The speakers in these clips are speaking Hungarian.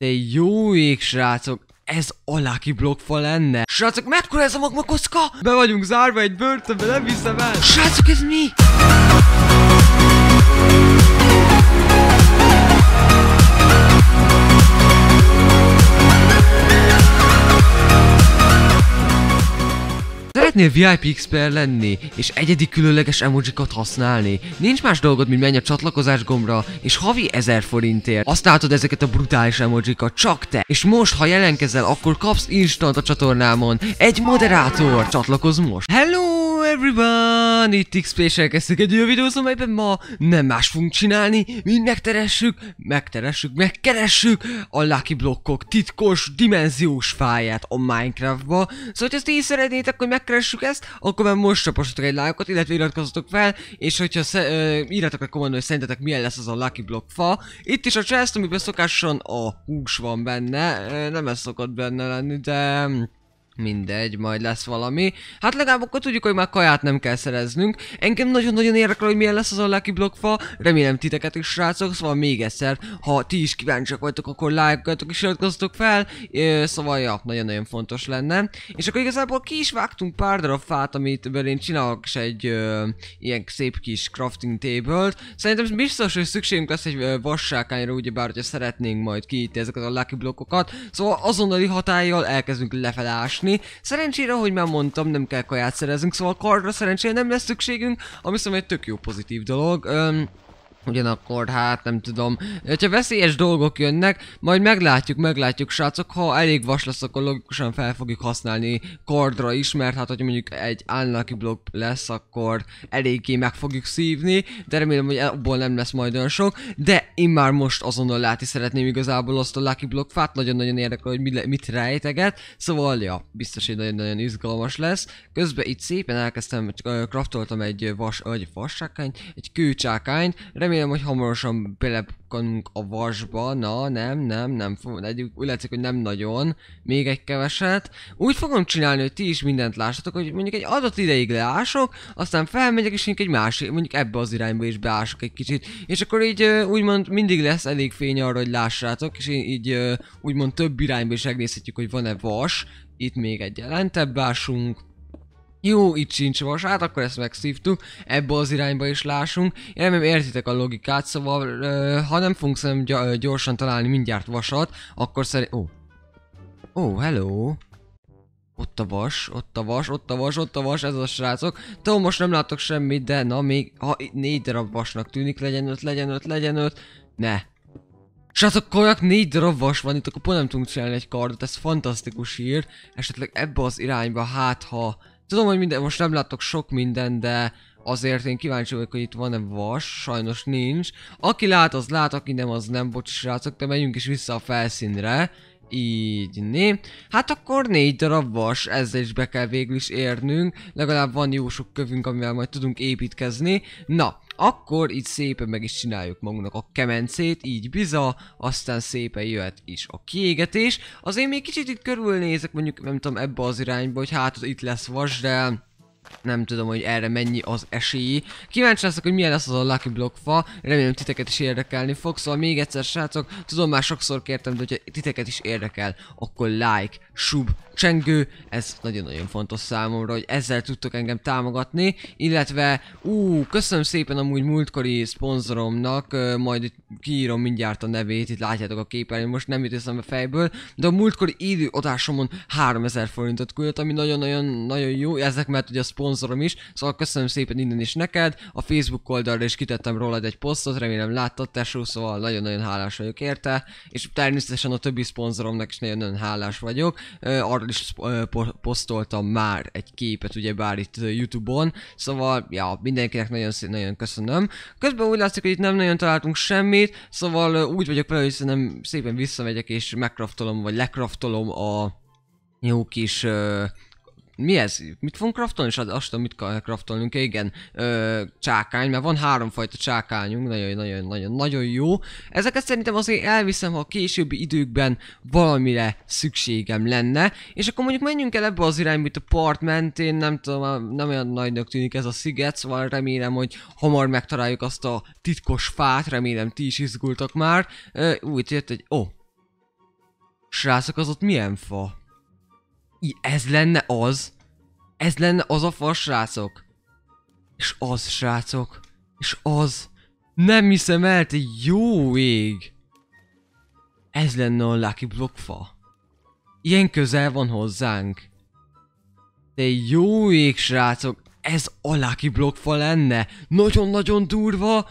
De jó ég, srácok! Ez aláki blokkfa lenne? Srácok, mekkora ez a magma koszka? Be vagyunk zárva egy börtönbe, nem hiszem el! Srácok, ez mi? Szeretnél VIP expert lenni, és egyedi különleges emojikat használni? Nincs más dolgod, mint menj a csatlakozás gombra, és havi 1000 forintért. Azt látod ezeket a brutális emojikat, csak te. És most, ha jelenkezel, akkor kapsz instant a csatornámon egy moderátor. Csatlakozz most. Hello! everyone! Itt xp és elkezdtük egy olyan videót, amelyben ma nem más fogunk csinálni, mint megteressük, megteressük, megkeressük a Lucky Blockok titkos dimenziós fáját a Minecraftba. Szóval, hogy ezt így szeretnétek, hogy megkeressük, keressük ezt, akkor már most csaposatok egy lájkot, illetve iratkozzatok fel, és hogyha sze, ö, írjátok a kommentben, hogy szerintetek milyen lesz az a Lucky Block fa. Itt is a chest, amiben szokásosan a hús van benne, ö, nem ez szokott benne lenni, de mindegy, majd lesz valami. Hát legalább akkor tudjuk, hogy már kaját nem kell szereznünk. Engem nagyon-nagyon érdekel, hogy milyen lesz az a Lucky Remélem titeket is, srácok. Szóval még egyszer, ha ti is kíváncsiak vagytok, akkor lájkoljatok és iratkozzatok fel. szóval, ja, nagyon-nagyon fontos lenne. És akkor igazából ki is vágtunk pár darab fát, amit én csinálok és egy ö, ilyen szép kis crafting table-t. Szerintem biztos, hogy szükségünk lesz egy vassákányra, ugyebár, hogyha szeretnénk majd kiítni ezeket a Lucky Blockokat. Szóval azonnali hatállyal elkezdünk lefelásni ilyesmi. Szerencsére, ahogy már mondtam, nem kell kaját szerezünk, szóval kardra szerencsére nem lesz szükségünk, ami szerintem szóval egy tök jó pozitív dolog. Öm, Ugyanakkor, hát nem tudom. Ha veszélyes dolgok jönnek, majd meglátjuk, meglátjuk, srácok. Ha elég vas lesz, akkor logikusan fel fogjuk használni kardra is, mert hát, hogy mondjuk egy állnaki block lesz, akkor eléggé meg fogjuk szívni, de remélem, hogy abból nem lesz majd olyan sok. De én már most azonnal látni szeretném igazából azt a Lucky Block fát, nagyon-nagyon érdekel, hogy mit, mit rejteget, szóval ja, biztos, hogy nagyon-nagyon izgalmas lesz. Közben itt szépen elkezdtem, kraftoltam egy vas, egy vas egy kőcsákányt, remélem, hogy hamarosan bele belebukkanunk a vasba, na nem, nem, nem fogom, eddig úgy látszik, hogy nem nagyon, még egy keveset. Úgy fogom csinálni, hogy ti is mindent lássatok, hogy mondjuk egy adott ideig leások, aztán felmegyek és mondjuk egy másik, mondjuk ebbe az irányba is beások egy kicsit, és akkor így úgymond mindig lesz elég fény arra, hogy lássátok, és így úgymond több irányba is megnézhetjük, hogy van-e vas, itt még egy jelentebb ásunk, jó, itt sincs vas, hát akkor ezt megszívtuk, ebbe az irányba is lássunk. Én nem értitek a logikát, szóval ö, ha nem fogunk szerintem gyorsan találni mindjárt vasat, akkor szerint... Ó, oh. oh, hello! Ott a vas, ott a vas, ott a vas, ott a vas, ez a srácok. Tudom, most nem látok semmit, de na még, ha négy darab vasnak tűnik, legyen öt, legyen öt, legyen öt. Ne. Srácok, kajak négy darab vas van, itt akkor pont nem tudunk csinálni egy kardot, ez fantasztikus hír. Esetleg ebbe az irányba, hát ha Tudom, hogy minden, most nem látok sok minden, de azért én kíváncsi vagyok, hogy itt van-e vas, sajnos nincs. Aki lát, az lát, aki nem, az nem, bocs srácok, de menjünk is vissza a felszínre. Így, né. Hát akkor négy darab vas, ezzel is be kell végül is érnünk. Legalább van jó sok kövünk, amivel majd tudunk építkezni. Na, akkor itt szépen meg is csináljuk magunknak a kemencét, így biza, aztán szépen jöhet is a kiégetés. Azért még kicsit itt körülnézek, mondjuk nem tudom ebbe az irányba, hogy hát itt lesz vas, de nem tudom, hogy erre mennyi az esélyi. Kíváncsi leszek, hogy milyen lesz az a Lucky Block fa, remélem titeket is érdekelni fog, szóval még egyszer srácok, tudom már sokszor kértem, de hogyha titeket is érdekel, akkor like, sub, csengő, ez nagyon-nagyon fontos számomra, hogy ezzel tudtok engem támogatni, illetve, ú, köszönöm szépen amúgy múltkori szponzoromnak, majd itt kiírom mindjárt a nevét, itt látjátok a képernyőn, most nem jut a fejből, de a múltkori időadásomon 3000 forintot küldött, ami nagyon-nagyon nagyon jó, ezek mert ugye a szponzorom is, szóval köszönöm szépen innen is neked, a Facebook oldalra is kitettem rólad egy posztot, remélem láttad tesó, szóval nagyon-nagyon hálás vagyok érte, és természetesen a többi szponzoromnak is nagyon-nagyon hálás vagyok, arról is posztoltam már egy képet, ugye bár itt Youtube-on, szóval ja, mindenkinek nagyon, nagyon köszönöm. Közben úgy látszik, hogy itt nem nagyon találtunk semmit, szóval úgy vagyok vele, hogy szerintem szépen visszamegyek és megcraftolom, vagy lekraftolom a jó kis uh, mi ez? Mit fogunk kraftolni? És azt tudom, mit kell kraftolnunk. Igen, ö, csákány, mert van háromfajta csákányunk, nagyon-nagyon-nagyon nagyon jó. Ezeket szerintem azért elviszem, ha a későbbi időkben valamire szükségem lenne. És akkor mondjuk menjünk el ebbe az irányba, itt a part mentén, nem tudom, nem olyan nagynak tűnik ez a sziget, szóval remélem, hogy hamar megtaláljuk azt a titkos fát, remélem ti is izgultak már. Ö, úgy jött egy... Ó! Oh. Srácok, az ott milyen fa? ez lenne az, ez lenne az a fas, srácok. És az, srácok, és az. Nem hiszem el, te jó ég. Ez lenne a Lucky blokfa Ilyen közel van hozzánk. te jó ég, srácok, ez a Lucky blokfa lenne. Nagyon-nagyon durva,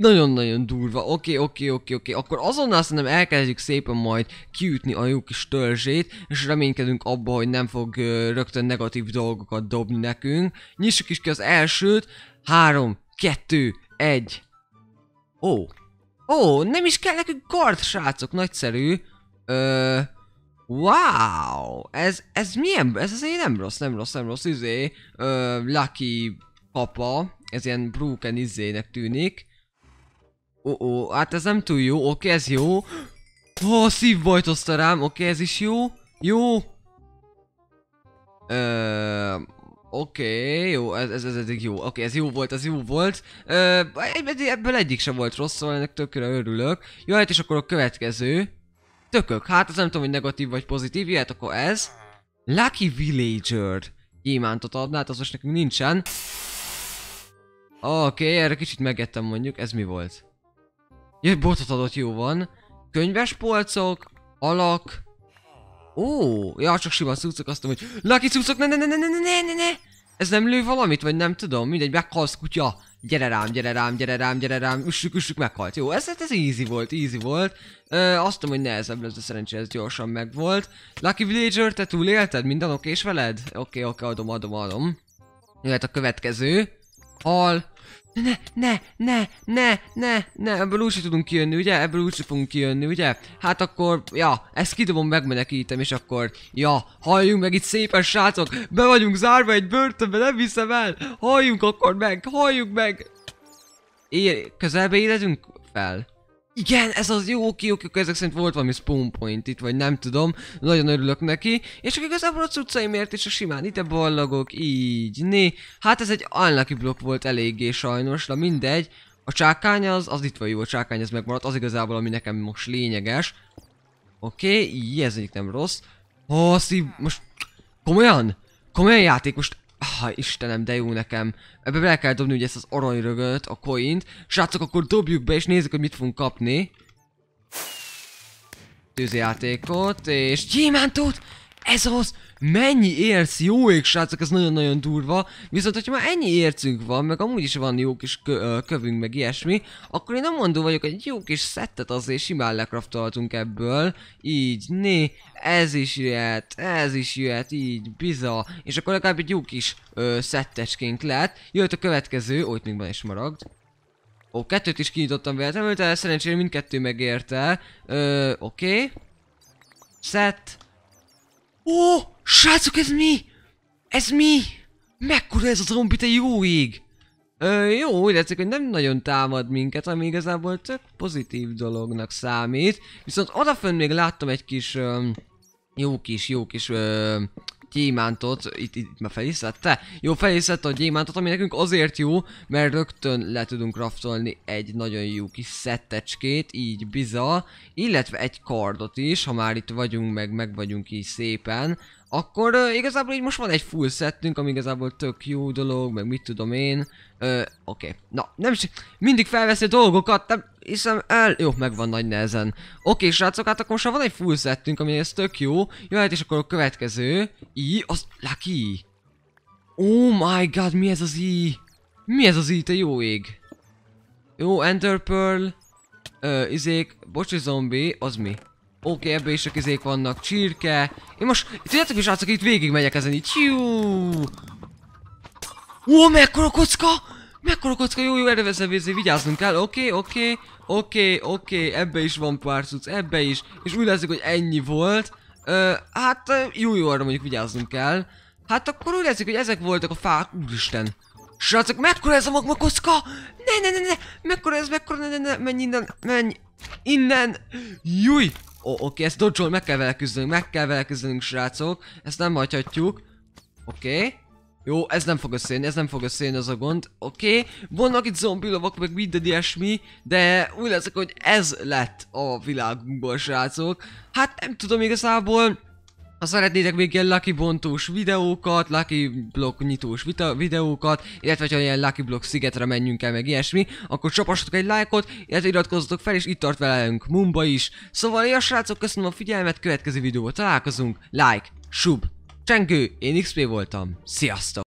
nagyon-nagyon durva, oké, okay, oké, okay, oké, okay, oké, okay. akkor azonnal szerintem elkezdjük szépen majd kiütni a jó kis törzsét, és reménykedünk abba, hogy nem fog uh, rögtön negatív dolgokat dobni nekünk. Nyissuk is ki az elsőt, három, kettő, egy. Ó, ó, nem is kell nekünk kard, srácok, nagyszerű. Ö, wow, ez, ez milyen, ez azért nem rossz, nem rossz, nem rossz, izé, ö, Lucky papa, ez ilyen Broken izének tűnik. Ó, oh, -oh, hát ez nem túl jó, oké, okay, ez jó. Ó, oh, szívbajt hozta rám, oké, okay, ez is jó. Jó. Uh, Oké, okay, jó, ez, ez, ez eddig jó. Oké, okay, ez jó volt, ez jó volt. Uh, ebből egyik sem volt rossz, szóval ennek tökre örülök. Jó, hát és akkor a következő. Tökök, hát ez nem tudom, hogy negatív vagy pozitív, jöhet akkor ez. Lucky Villager. Gyémántot adná, hát az most nekünk nincsen. Oké, okay, erre kicsit megettem mondjuk, ez mi volt? Jaj, botot adott, jó van. Könyves polcok, alak. Ó, ja, csak sima cuccok, azt mondom, hogy Lucky cuccok, ne, ne, ne, ne, ne, ne, ne, ne. Ez nem lő valamit, vagy nem tudom, mindegy, meghalsz kutya. Gyere rám, gyere rám, gyere rám, gyere rám, üssük, üssük, meghalt. Jó, ez, ez easy volt, easy volt. Ö, azt tudom, hogy nehezebb lesz, de szerencsé, ez gyorsan megvolt. Lucky Villager, te túlélted? Minden oké és veled? Oké, oké, adom, adom, adom. Jöhet a következő hal. Ne, ne, ne, ne, ne, ne, ebből úgyse tudunk kijönni, ugye? Ebből úgyse fogunk kijönni, ugye? Hát akkor, ja, ezt kidobom, megmenekítem, és akkor, ja, halljunk meg itt szépen, srácok! Be vagyunk zárva egy börtönbe, nem hiszem el! Halljunk akkor meg, halljunk meg! Ér, közelbe érezünk fel? igen, ez az jó, oké, oké, ezek szerint volt valami spawn point itt, vagy nem tudom, nagyon örülök neki, és akkor igazából a cuccaimért is a simán ide ballagok, így, né, hát ez egy unlucky blokk volt eléggé sajnos, na mindegy, a csákány az, az itt van jó, a csákány ez megmaradt, az igazából ami nekem most lényeges, oké, okay, így, ez egyik nem rossz, ha szív, most komolyan, komolyan játék, most ha ah, Istenem, de jó nekem. Ebbe bele kell dobni ugye ezt az aranyrögöt, a coint. Srácok, akkor dobjuk be és nézzük, hogy mit fogunk kapni. Tűzjátékot és gyémántot! ez az, mennyi érsz, jó ég srácok, ez nagyon-nagyon durva, viszont hogyha már ennyi ércünk van, meg amúgy is van jó kis kö kövünk, meg ilyesmi, akkor én nem mondom vagyok, hogy egy jó kis szettet azért simán lekraftoltunk ebből, így, né, ez is jöhet, ez is jöhet, így, biza, és akkor legalább egy jó kis ö, szettecskénk lett, jött a következő, ott még van is maragd, Ó, kettőt is kinyitottam véletlenül, de szerencsére mindkettő megérte. Ö, oké. Okay. Set. Ó, srácok, ez mi? Ez mi? Mekkora ez a zombi, te jó ég! Ö, jó, úgy látszik, hogy nem nagyon támad minket, ami igazából tök pozitív dolognak számít. Viszont odafönn még láttam egy kis... Ö, jó kis, jó kis... Ö, gyémántot, itt, itt már felészette? Jó, felészette a gyémántot, ami nekünk azért jó, mert rögtön le tudunk raftolni egy nagyon jó kis szettecskét, így biza, illetve egy kardot is, ha már itt vagyunk, meg meg vagyunk így szépen, akkor uh, igazából így most van egy full settünk, ami igazából tök jó dolog, meg mit tudom én. Uh, Oké, okay. na, nem is, mindig felveszi a dolgokat, nem hiszem el. Jó, megvan nagy nehezen. Oké, okay, srácok, hát akkor most van egy full settünk, ami ez tök jó. jó hát és akkor a következő. I, az Lucky. Oh my god, mi ez az I? Mi ez az I, te jó ég? Jó, Ender Pearl. Uh, izék, bocsi zombi, az mi? Oké, okay, ebbe is a kizék vannak. Csirke. Én most, tudjátok is srácok, itt végig megyek ezen így. Hiú. Ó, mekkora kocka! Mekkora kocka, jó, jó, erre veszem Vigyázzunk kell. Oké, okay, oké, okay, oké, okay, oké, okay. ebbe is van pár cucc, ebbe is. És úgy látszik, hogy ennyi volt. Ö, hát, jó, jó, arra mondjuk vigyázzunk kell. Hát akkor úgy látszik, hogy ezek voltak a fák. Úristen. Srácok, mekkora ez a magma kocka? Ne, ne, ne, ne, mekkora ez, mekkora, ne, ne, ne, menj innen, menj innen. Júj! Ó, oké, ezt dodge meg kell vele küzdenünk, meg kell vele küzdenünk, srácok. Ezt nem hagyhatjuk. Oké. Okay. Jó, ez nem fog összejönni, ez nem fog összejönni az a gond. Oké, okay. vannak itt lovak, meg minden ilyesmi, de úgy leszek, hogy ez lett a világunkból, srácok. Hát nem tudom igazából, ha szeretnétek még ilyen Lucky bontós videókat, Lucky Block nyitós vita videókat, illetve ha ilyen Lucky Block szigetre menjünk el, meg ilyesmi, akkor csapassatok egy lájkot, illetve iratkozzatok fel, és itt tart velünk Mumba is. Szóval ja srácok, köszönöm a figyelmet, következő videóban találkozunk, like, sub, csengő, én XP voltam, sziasztok!